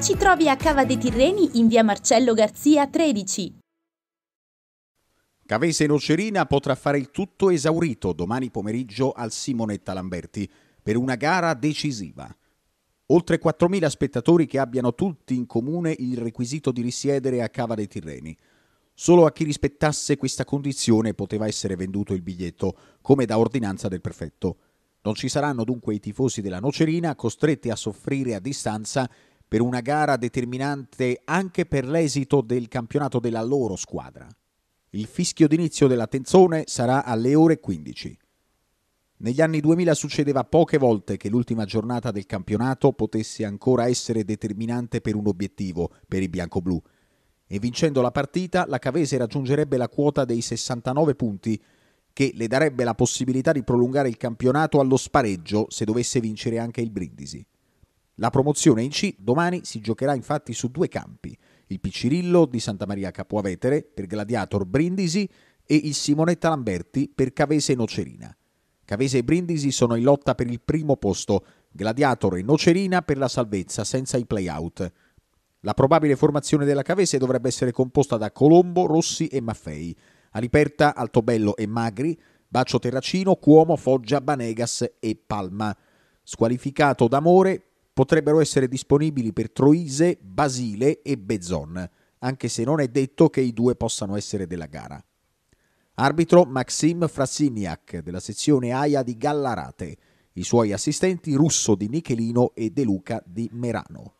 Ci trovi a Cava dei Tirreni in via Marcello Garzia 13. Cavese Nocerina potrà fare il tutto esaurito domani pomeriggio al Simonetta Lamberti per una gara decisiva. Oltre 4.000 spettatori che abbiano tutti in comune il requisito di risiedere a Cava dei Tirreni. Solo a chi rispettasse questa condizione poteva essere venduto il biglietto, come da ordinanza del prefetto. Non ci saranno dunque i tifosi della Nocerina costretti a soffrire a distanza per una gara determinante anche per l'esito del campionato della loro squadra. Il fischio d'inizio della tenzone sarà alle ore 15. Negli anni 2000 succedeva poche volte che l'ultima giornata del campionato potesse ancora essere determinante per un obiettivo per i bianco-blu. e vincendo la partita la Cavese raggiungerebbe la quota dei 69 punti che le darebbe la possibilità di prolungare il campionato allo spareggio se dovesse vincere anche il Brindisi. La promozione in C domani si giocherà infatti su due campi, il Piccirillo di Santa Maria Capuavetere per Gladiator Brindisi e il Simonetta Lamberti per Cavese e Nocerina. Cavese e Brindisi sono in lotta per il primo posto, Gladiator e Nocerina per la salvezza senza i play-out. La probabile formazione della Cavese dovrebbe essere composta da Colombo, Rossi e Maffei, Aliperta, Altobello e Magri, Bacio Terracino, Cuomo, Foggia, Banegas e Palma. Squalificato d'amore potrebbero essere disponibili per Troise, Basile e Bezon, anche se non è detto che i due possano essere della gara. Arbitro Maxim Frasiniak della sezione AIA di Gallarate, i suoi assistenti Russo di Michelino e De Luca di Merano.